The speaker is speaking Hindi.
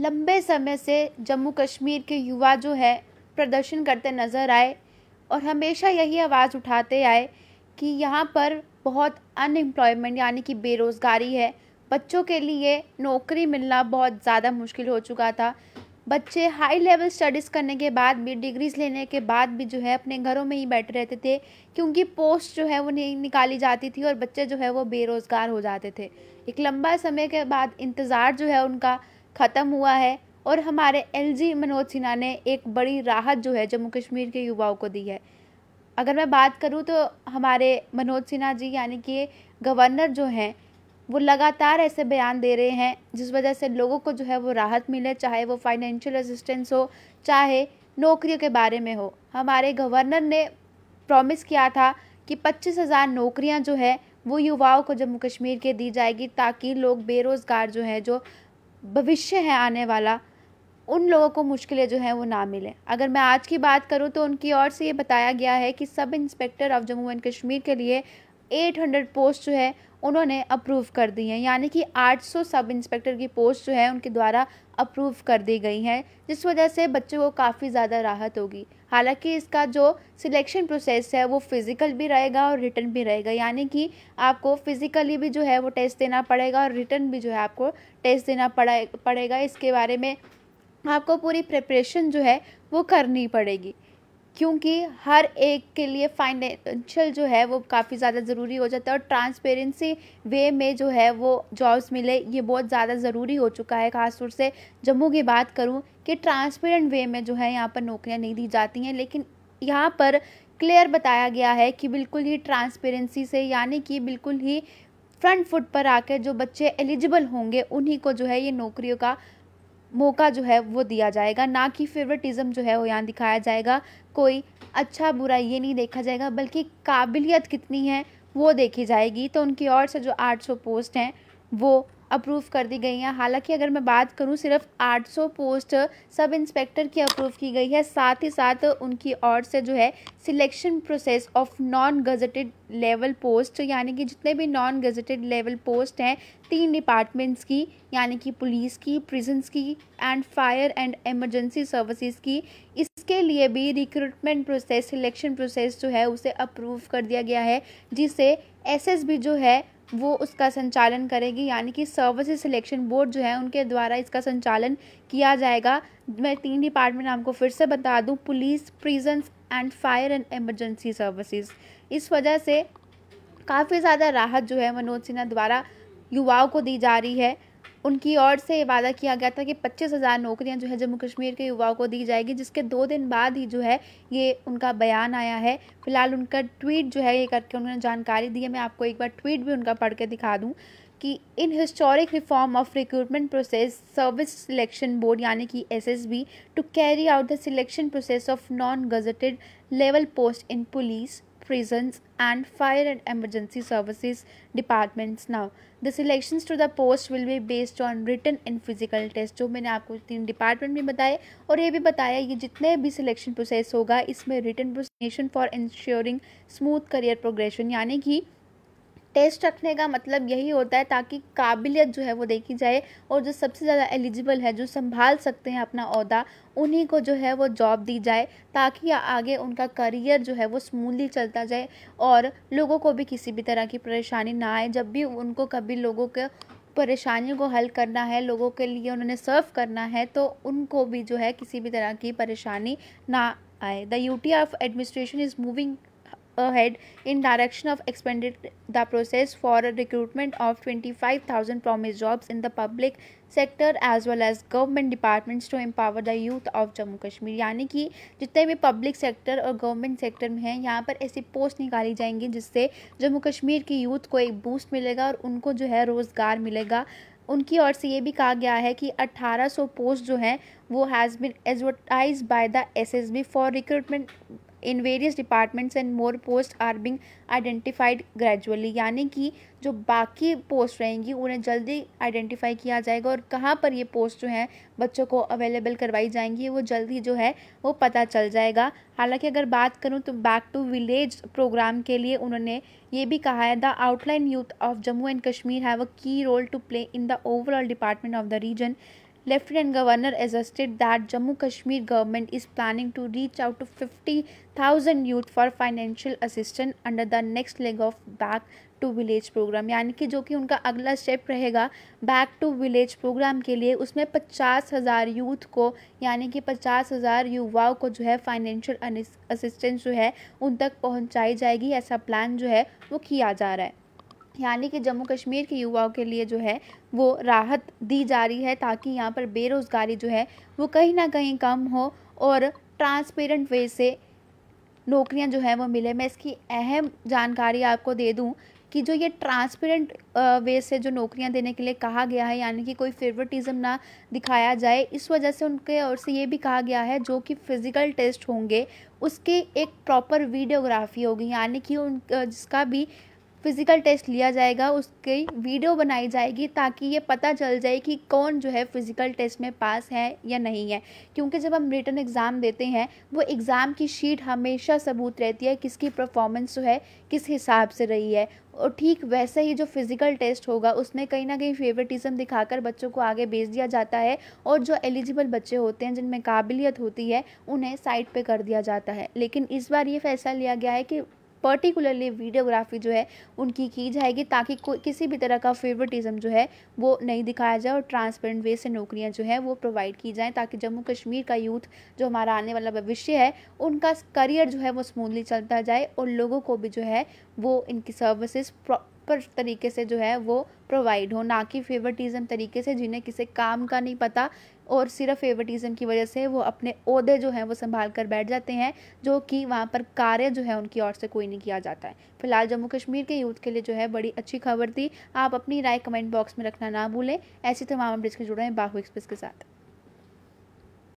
लंबे समय से जम्मू कश्मीर के युवा जो है प्रदर्शन करते नज़र आए और हमेशा यही आवाज़ उठाते आए कि यहाँ पर बहुत अनएम्प्लॉयमेंट यानी कि बेरोज़गारी है बच्चों के लिए नौकरी मिलना बहुत ज़्यादा मुश्किल हो चुका था बच्चे हाई लेवल स्टडीज़ करने के बाद भी डिग्रीज़ लेने के बाद भी जो है अपने घरों में ही बैठे रहते थे क्योंकि पोस्ट जो है वो नहीं निकाली जाती थी और बच्चे जो है वो बेरोज़गार हो जाते थे एक लंबा समय के बाद इंतज़ार जो है उनका ख़त्म हुआ है और हमारे एलजी मनोज सिन्हा ने एक बड़ी राहत जो है जम्मू कश्मीर के युवाओं को दी है अगर मैं बात करूँ तो हमारे मनोज सिन्हा जी यानी कि गवर्नर जो हैं वो लगातार ऐसे बयान दे रहे हैं जिस वजह से लोगों को जो है वो राहत मिले चाहे वो फाइनेंशियल असिस्टेंस हो चाहे नौकरियों के बारे में हो हमारे गवर्नर ने प्रॉमिस किया था कि पच्चीस हज़ार नौकरियाँ जो है वो युवाओं को जम्मू कश्मीर के दी जाएगी ताकि लोग बेरोज़गार जो है जो भविष्य है आने वाला उन लोगों को मुश्किलें जो हैं वो ना मिलें अगर मैं आज की बात करूं तो उनकी ओर से ये बताया गया है कि sub inspector of Jammu and Kashmir के लिए 800 पोस्ट जो है उन्होंने अप्रूव कर दी हैं यानी कि 800 सब इंस्पेक्टर की पोस्ट जो है उनके द्वारा अप्रूव कर दी गई हैं जिस वजह से बच्चों को काफ़ी ज़्यादा राहत होगी हालांकि इसका जो सिलेक्शन प्रोसेस है वो फ़िज़िकल भी रहेगा और रिटर्न भी रहेगा यानी कि आपको फ़िज़िकली भी जो है वो टेस्ट देना पड़ेगा और रिटर्न भी जो है आपको टेस्ट देना पड़ेगा इसके बारे में आपको पूरी प्रिपरेशन जो है वो करनी पड़ेगी क्योंकि हर एक के लिए फाइनेंशियल जो है वो काफ़ी ज़्यादा ज़रूरी हो जाता है और ट्रांसपेरेंसी वे में जो है वो जॉब्स मिले ये बहुत ज़्यादा ज़रूरी हो चुका है खासतौर से जम्मू की बात करूँ कि ट्रांसपेरेंट वे में जो है यहाँ पर नौकरियाँ नहीं दी जाती हैं लेकिन यहाँ पर क्लियर बताया गया है कि बिल्कुल ही ट्रांसपेरेंसी से यानी कि बिल्कुल ही फ्रंट फुट पर आकर जो बच्चे एलिजिबल होंगे उन्हीं को जो है ये नौकरियों का मौका जो है वो दिया जाएगा ना कि फेवरेटिज्म जो है वो यहाँ दिखाया जाएगा कोई अच्छा बुरा ये नहीं देखा जाएगा बल्कि काबिलियत कितनी है वो देखी जाएगी तो उनकी और से जो 800 पोस्ट हैं वो अप्रूव कर दी गई हैं हालांकि अगर मैं बात करूं सिर्फ 800 पोस्ट सब इंस्पेक्टर की अप्रूव की गई है साथ ही साथ उनकी और से जो है selection process of non gazetted level post यानी कि जितने भी नॉन गजटेड लेवल पोस्ट हैं तीन डिपार्टमेंट्स की यानी कि पुलिस की प्रिजन्स की and fire and emergency services की इसके लिए भी रिक्रूटमेंट प्रोसेस सिलेक्शन प्रोसेस जो है उसे अप्रूव कर दिया गया है जिसे एसएसबी जो है वो उसका संचालन करेगी यानी कि सर्विस सिलेक्शन बोर्ड जो है उनके द्वारा इसका संचालन किया जाएगा मैं तीन डिपार्टमेंट आपको फिर से बता दूं police prisons and fire and emergency services इस वजह से काफ़ी ज़्यादा राहत जो है मनोज सिन्हा द्वारा युवाओं को दी जा रही है उनकी ओर से वादा किया गया था कि पच्चीस हज़ार नौकरियां जो है जम्मू कश्मीर के युवाओं को दी जाएगी जिसके दो दिन बाद ही जो है ये उनका बयान आया है फिलहाल उनका ट्वीट जो है ये करके उन्होंने जानकारी दी है मैं आपको एक बार ट्वीट भी उनका पढ़ के दिखा दूँ कि in historic reform of recruitment process service selection board यानी कि S to carry out the selection process of non gazetted level post in police prisons and fire and emergency services departments now the selections to the post will be based on written and physical test जो मैंने आपको तीन डिपार्टमेंट भी बताए और ये भी बताया ये जितने भी सिलेक्शन प्रोसेस होगा इसमें return procession for ensuring smooth career progression यानी कि टेस्ट रखने का मतलब यही होता है ताकि काबिलियत जो है वो देखी जाए और जो सबसे ज़्यादा एलिजिबल है जो संभाल सकते हैं अपना अहदा उन्हीं को जो है वो जॉब दी जाए ताकि आगे उनका करियर जो है वो स्मूथली चलता जाए और लोगों को भी किसी भी तरह की परेशानी ना आए जब भी उनको कभी लोगों के परेशानियों को हल करना है लोगों के लिए उन्होंने सर्व करना है तो उनको भी जो है किसी भी तरह की परेशानी ना आए the U of administration is moving ahead in direction of expanding the process for recruitment of 25000 promised jobs in the public sector as well as government departments to empower the youth of Jammu Kashmir यानी कि जितने भी पब्लिक सेक्टर और गवर्नमेंट सेक्टर में हैं यहाँ पर ऐसी पोस्ट निकाली जाएंगी जिससे जम्मू कश्मीर की यूथ को एक बूस्ट मिलेगा और उनको जो है रोज़गार मिलेगा उनकी ओर से ये भी कहा गया है कि 1800 पोस्ट जो हैं वो has been advertise by the S for recruitment in various departments and more post are being identified gradually यानी कि जो बाकी पोस्ट रहेंगी उन्हें जल्दी आइडेंटिफाई किया जाएगा और कहाँ पर ये पोस्ट जो है बच्चों को अवेलेबल करवाई जाएंगी वो जल्दी जो है वो पता चल जाएगा हालांकि अगर बात करूँ तो बैक टू विलेज प्रोग्राम के लिए उन्होंने ये भी कहा है the outline youth of Jammu and Kashmir have a key role to play in the overall department of the region lieutenant governor adjusted that Jammu Kashmir government is planning to reach out to fifty thousand youth for financial assistant under the next leg of back to village programme यानी कि जो कि उनका अगला स्टेप रहेगा बैक टू विलेज प्रोग्राम के लिए उसमें पचास हज़ार यूथ को यानी कि पचास हज़ार युवाओं को जो है फाइनेंशियल असिस्टेंस जो है उन तक पहुँचाई जाएगी ऐसा प्लान जो है वो किया जा रहा है यानी कि जम्मू कश्मीर के युवाओं के लिए जो है वो राहत दी जा रही है ताकि यहाँ पर बेरोज़गारी जो है वो कहीं ना कहीं कम हो और ट्रांसपेरेंट वे से नौकरियाँ जो है वो मिले मैं इसकी अहम जानकारी आपको दे दूँ कि जो ये ट्रांसपेरेंट वे से जो नौकरियां देने के लिए कहा गया है यानी कि कोई फेवरेटिज़म ना दिखाया जाए इस वजह से उनके ओर से ये भी कहा गया है जो कि फ़िज़िकल टेस्ट होंगे उसकी एक प्रॉपर वीडियोग्राफी होगी यानी कि उन जिसका भी फिज़िकल टेस्ट लिया जाएगा उसकी वीडियो बनाई जाएगी ताकि ये पता चल जाए कि कौन जो है फ़िज़िकल टेस्ट में पास है या नहीं है क्योंकि जब हम रिटर्न एग्ज़ाम देते हैं वो एग्ज़ाम की शीट हमेशा सबूत रहती है किसकी परफॉर्मेंस जो है किस हिसाब से रही है और ठीक वैसे ही जो फिज़िकल टेस्ट होगा उसमें कहीं ना कहीं फेवरेटिज़म दिखाकर बच्चों को आगे भेज दिया जाता है और जो एलिजिबल बच्चे होते हैं जिनमें काबिलियत होती है उन्हें साइड पे कर दिया जाता है लेकिन इस बार ये फैसला लिया गया है कि पर्टिकुलरली वीडियोग्राफी जो है उनकी की जाएगी ताकि किसी भी तरह का फेवरेटिज्म जो है वो नहीं दिखाया जाए और ट्रांसपेरेंट वे से नौकरियाँ जो है वो प्रोवाइड की जाएँ ताकि जम्मू कश्मीर का यूथ जो हमारा आने वाला भविष्य है उनका करियर जो है वो स्मूथली चलता जाए और लोगों को भी जो है वो इनकी सर्विसेज प्रॉपर तरीके से जो है वो प्रोवाइड हो ना कि फेवरेटिज्म तरीके से जिन्हें किसी काम का नहीं पता और सिर्फ फेवरेटिज्म की वजह से वो अपने अहदे जो हैं वो संभाल कर बैठ जाते हैं जो कि वहाँ पर कार्य जो है उनकी ओर से कोई नहीं किया जाता है फिलहाल जम्मू कश्मीर के यूथ के लिए जो है बड़ी अच्छी खबर थी आप अपनी राय कमेंट बॉक्स में रखना ना भूलें ऐसी तमाम अपडेट्स के जुड़े हैं बाहू एक्सप्रेस के साथ